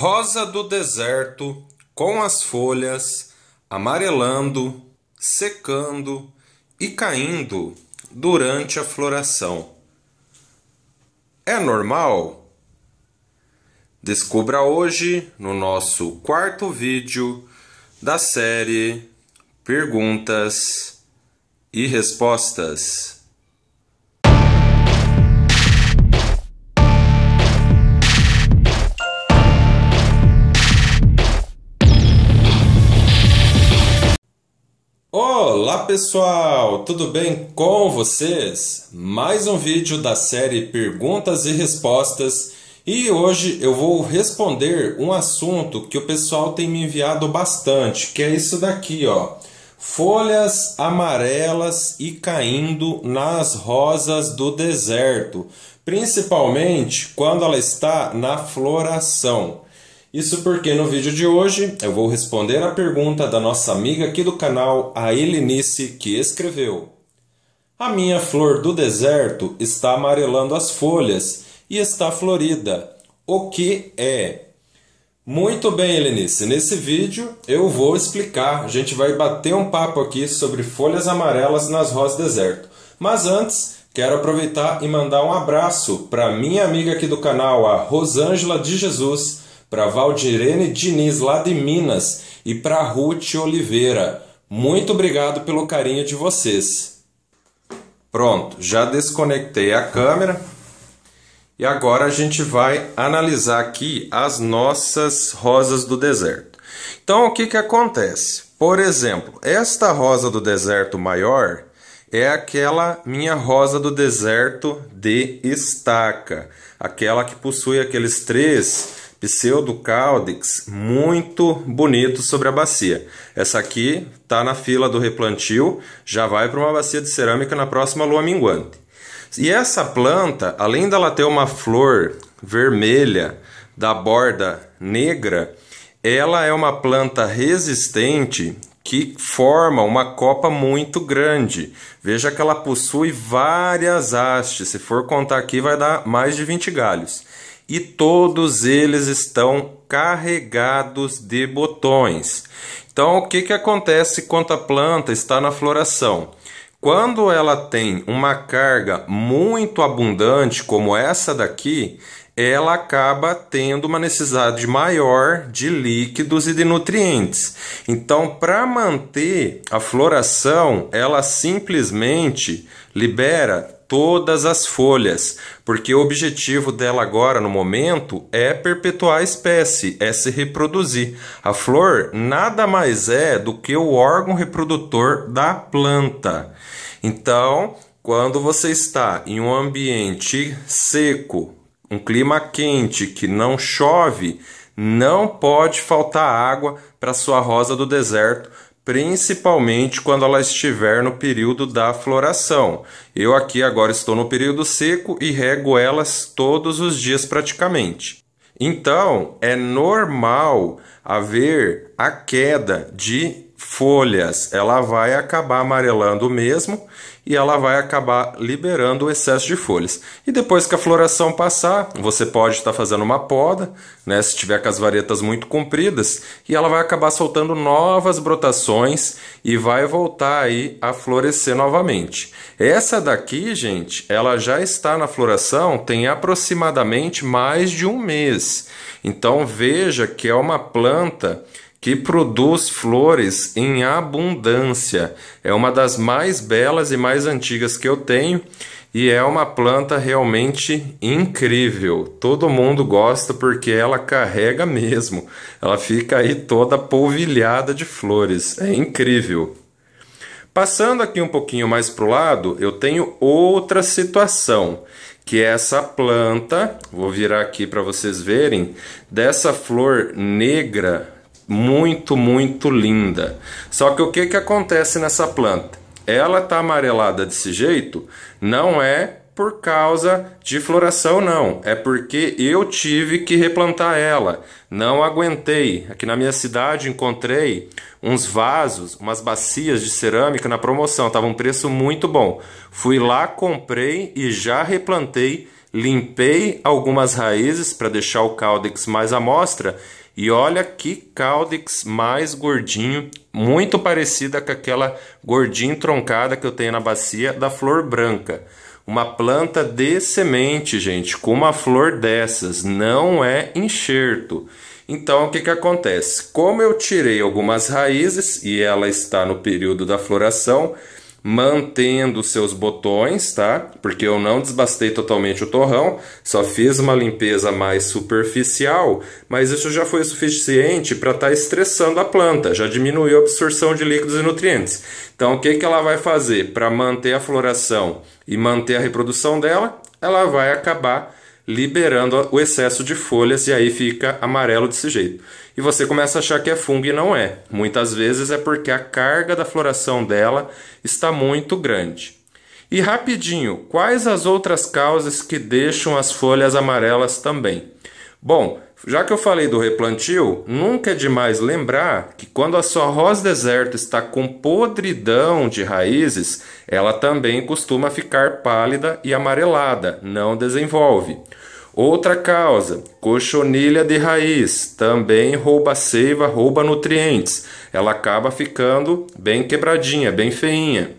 Rosa do deserto, com as folhas amarelando, secando e caindo durante a floração. É normal? Descubra hoje no nosso quarto vídeo da série Perguntas e Respostas. Olá pessoal, tudo bem com vocês? Mais um vídeo da série Perguntas e Respostas e hoje eu vou responder um assunto que o pessoal tem me enviado bastante, que é isso daqui, ó. Folhas amarelas e caindo nas rosas do deserto, principalmente quando ela está na floração. Isso porque no vídeo de hoje eu vou responder a pergunta da nossa amiga aqui do canal, a Elinice, que escreveu: A minha flor do deserto está amarelando as folhas e está florida. O que é? Muito bem, Elinice. Nesse vídeo eu vou explicar. A gente vai bater um papo aqui sobre folhas amarelas nas rosas do deserto. Mas antes, Quero aproveitar e mandar um abraço para minha amiga aqui do canal, a Rosângela de Jesus, para Valdirene Diniz, lá de Minas, e para Ruth Oliveira. Muito obrigado pelo carinho de vocês. Pronto, já desconectei a câmera e agora a gente vai analisar aqui as nossas rosas do deserto. Então, o que, que acontece? Por exemplo, esta rosa do deserto maior é aquela minha rosa do deserto de estaca, aquela que possui aqueles três pseudocáudex muito bonito sobre a bacia. Essa aqui está na fila do replantio, já vai para uma bacia de cerâmica na próxima lua minguante. E essa planta, além dela ter uma flor vermelha da borda negra, ela é uma planta resistente que forma uma copa muito grande. Veja que ela possui várias hastes, se for contar aqui vai dar mais de 20 galhos e todos eles estão carregados de botões. Então, o que, que acontece quando a planta está na floração? Quando ela tem uma carga muito abundante, como essa daqui, ela acaba tendo uma necessidade maior de líquidos e de nutrientes. Então, para manter a floração, ela simplesmente libera todas as folhas, porque o objetivo dela agora no momento é perpetuar a espécie, é se reproduzir. A flor nada mais é do que o órgão reprodutor da planta. Então, quando você está em um ambiente seco, um clima quente que não chove, não pode faltar água para sua rosa do deserto principalmente quando ela estiver no período da floração. Eu aqui agora estou no período seco e rego elas todos os dias praticamente. Então, é normal haver a queda de folhas, ela vai acabar amarelando mesmo e ela vai acabar liberando o excesso de folhas. E depois que a floração passar, você pode estar fazendo uma poda, né, se tiver com as varetas muito compridas, e ela vai acabar soltando novas brotações e vai voltar aí a florescer novamente. Essa daqui, gente, ela já está na floração tem aproximadamente mais de um mês. Então veja que é uma planta que produz flores em abundância. É uma das mais belas e mais antigas que eu tenho e é uma planta realmente incrível. Todo mundo gosta porque ela carrega mesmo. Ela fica aí toda polvilhada de flores. É incrível. Passando aqui um pouquinho mais para o lado, eu tenho outra situação, que é essa planta, vou virar aqui para vocês verem, dessa flor negra muito, muito linda. Só que o que, que acontece nessa planta? Ela está amarelada desse jeito, não é por causa de floração, não. É porque eu tive que replantar ela. Não aguentei. Aqui na minha cidade encontrei uns vasos, umas bacias de cerâmica na promoção. Tava um preço muito bom. Fui lá, comprei e já replantei. Limpei algumas raízes para deixar o caudex mais à mostra e olha que caldex mais gordinho, muito parecida com aquela gordinha troncada que eu tenho na bacia da flor branca. Uma planta de semente, gente, com uma flor dessas, não é enxerto. Então, o que, que acontece? Como eu tirei algumas raízes e ela está no período da floração, mantendo seus botões, tá? Porque eu não desbastei totalmente o torrão, só fiz uma limpeza mais superficial, mas isso já foi suficiente para estar tá estressando a planta, já diminuiu a absorção de líquidos e nutrientes. Então, o que, que ela vai fazer para manter a floração e manter a reprodução dela? Ela vai acabar liberando o excesso de folhas e aí fica amarelo desse jeito. E você começa a achar que é fungo e não é. Muitas vezes é porque a carga da floração dela está muito grande. E rapidinho, quais as outras causas que deixam as folhas amarelas também? Bom, já que eu falei do replantio, nunca é demais lembrar que quando a sua rosa deserta está com podridão de raízes, ela também costuma ficar pálida e amarelada, não desenvolve. Outra causa, cochonilha de raiz, também rouba seiva, rouba nutrientes. Ela acaba ficando bem quebradinha, bem feinha.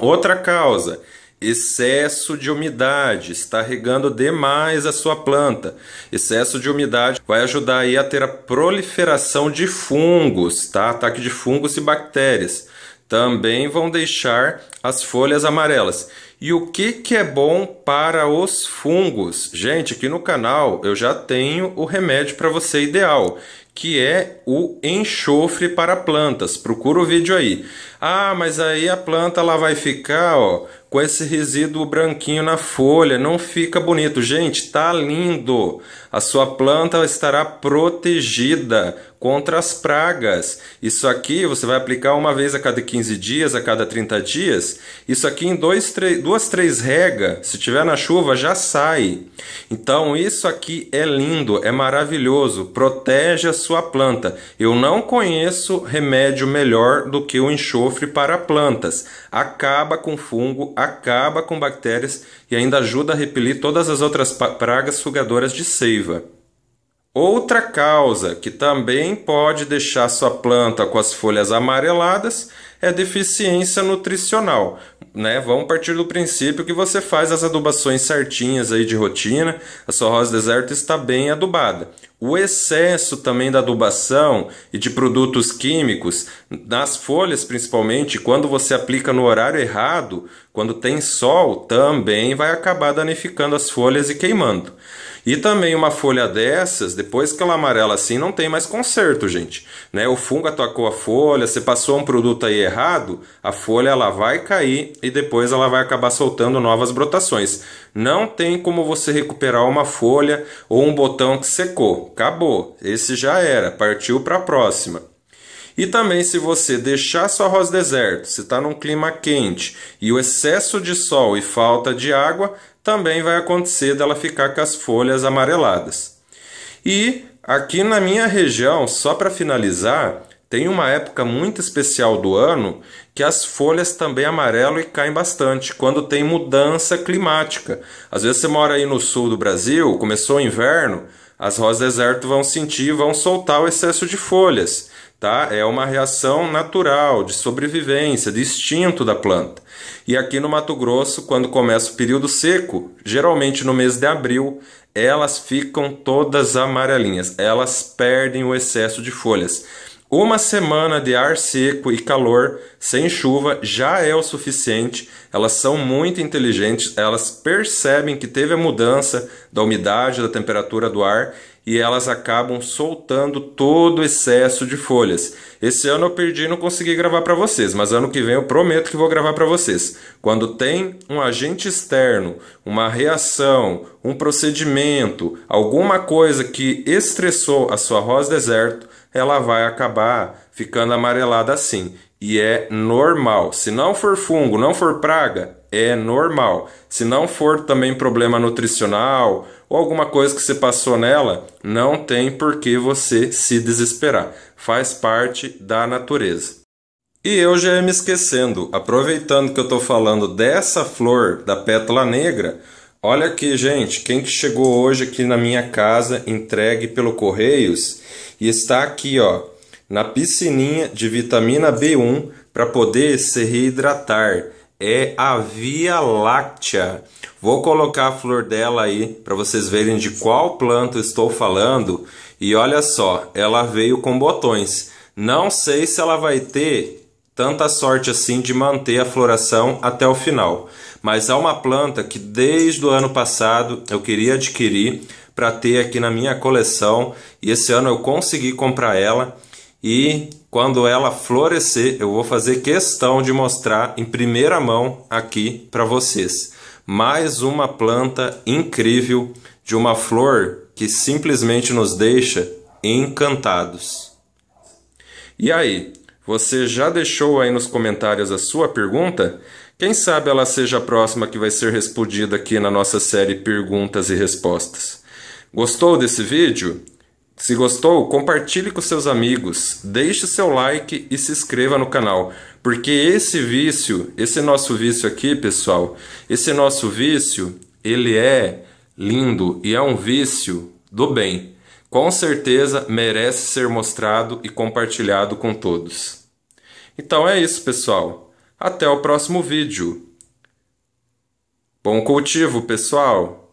Outra causa, excesso de umidade, está regando demais a sua planta. Excesso de umidade vai ajudar aí a ter a proliferação de fungos, tá? Ataque de fungos e bactérias também vão deixar as folhas amarelas. E o que, que é bom para os fungos? Gente, aqui no canal eu já tenho o remédio para você ideal, que é o enxofre para plantas. Procura o vídeo aí. Ah, mas aí a planta ela vai ficar, ó, com esse resíduo branquinho na folha, não fica bonito. Gente, tá lindo. A sua planta estará protegida contra as pragas. Isso aqui você vai aplicar uma vez a cada 15 dias, a cada 30 dias. Isso aqui em dois, três, duas, três regas, se tiver na chuva, já sai. Então isso aqui é lindo, é maravilhoso, protege a sua planta. Eu não conheço remédio melhor do que o enxofre enxofre para plantas, acaba com fungo, acaba com bactérias e ainda ajuda a repelir todas as outras pragas sugadoras de seiva. Outra causa que também pode deixar sua planta com as folhas amareladas é deficiência nutricional. Né? Vamos partir do princípio que você faz as adubações certinhas aí de rotina, a sua rosa deserta está bem adubada. O excesso também da adubação e de produtos químicos, nas folhas principalmente, quando você aplica no horário errado, quando tem sol, também vai acabar danificando as folhas e queimando. E também uma folha dessas, depois que ela amarela assim, não tem mais conserto, gente. Né? O fungo atacou a folha, você passou um produto aí errado, a folha ela vai cair e depois ela vai acabar soltando novas brotações. Não tem como você recuperar uma folha ou um botão que secou. Acabou. Esse já era, partiu para a próxima. E também, se você deixar sua rosa deserto, se está num clima quente e o excesso de sol e falta de água, também vai acontecer dela ficar com as folhas amareladas. E aqui na minha região, só para finalizar, tem uma época muito especial do ano que as folhas também amarelam e caem bastante, quando tem mudança climática. Às vezes você mora aí no sul do Brasil, começou o inverno, as rosas deserto vão sentir, vão soltar o excesso de folhas tá? É uma reação natural de sobrevivência, de instinto da planta. E aqui no Mato Grosso, quando começa o período seco, geralmente no mês de abril, elas ficam todas amarelinhas, elas perdem o excesso de folhas. Uma semana de ar seco e calor, sem chuva, já é o suficiente. Elas são muito inteligentes, elas percebem que teve a mudança da umidade, da temperatura do ar e elas acabam soltando todo o excesso de folhas. Esse ano eu perdi e não consegui gravar para vocês, mas ano que vem eu prometo que vou gravar para vocês. Quando tem um agente externo, uma reação, um procedimento, alguma coisa que estressou a sua rosa deserto, ela vai acabar ficando amarelada assim. E é normal. Se não for fungo, não for praga, é normal. Se não for também problema nutricional ou alguma coisa que se passou nela, não tem por que você se desesperar. Faz parte da natureza. E eu já ia me esquecendo, aproveitando que eu estou falando dessa flor da pétala negra, Olha aqui, gente, quem que chegou hoje aqui na minha casa, entregue pelo Correios, e está aqui, ó, na piscininha de vitamina B1 para poder se reidratar. É a Via Láctea. Vou colocar a flor dela aí para vocês verem de qual planta estou falando. E olha só, ela veio com botões. Não sei se ela vai ter tanta sorte assim de manter a floração até o final. Mas há uma planta que desde o ano passado eu queria adquirir para ter aqui na minha coleção e esse ano eu consegui comprar ela e quando ela florescer eu vou fazer questão de mostrar em primeira mão aqui para vocês. Mais uma planta incrível de uma flor que simplesmente nos deixa encantados. E aí, você já deixou aí nos comentários a sua pergunta? Quem sabe ela seja a próxima que vai ser respondida aqui na nossa série Perguntas e Respostas. Gostou desse vídeo? Se gostou, compartilhe com seus amigos, deixe seu like e se inscreva no canal, porque esse vício, esse nosso vício aqui, pessoal, esse nosso vício, ele é lindo e é um vício do bem. Com certeza merece ser mostrado e compartilhado com todos. Então é isso, pessoal. Até o próximo vídeo. Bom cultivo, pessoal!